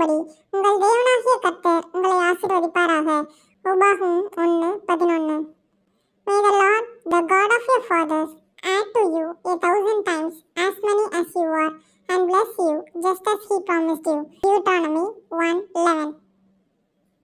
நடக்கும்படி உங்கள் தேவனாகிய கர்த்தர் உங்களை ஆசீர்வதிப்பாராக உபாகம் ஒன்று பதினொன்று may the Lord the God of your fathers add to you a thousand times as many as you are and bless you just as he promised you Deuteronomy one eleven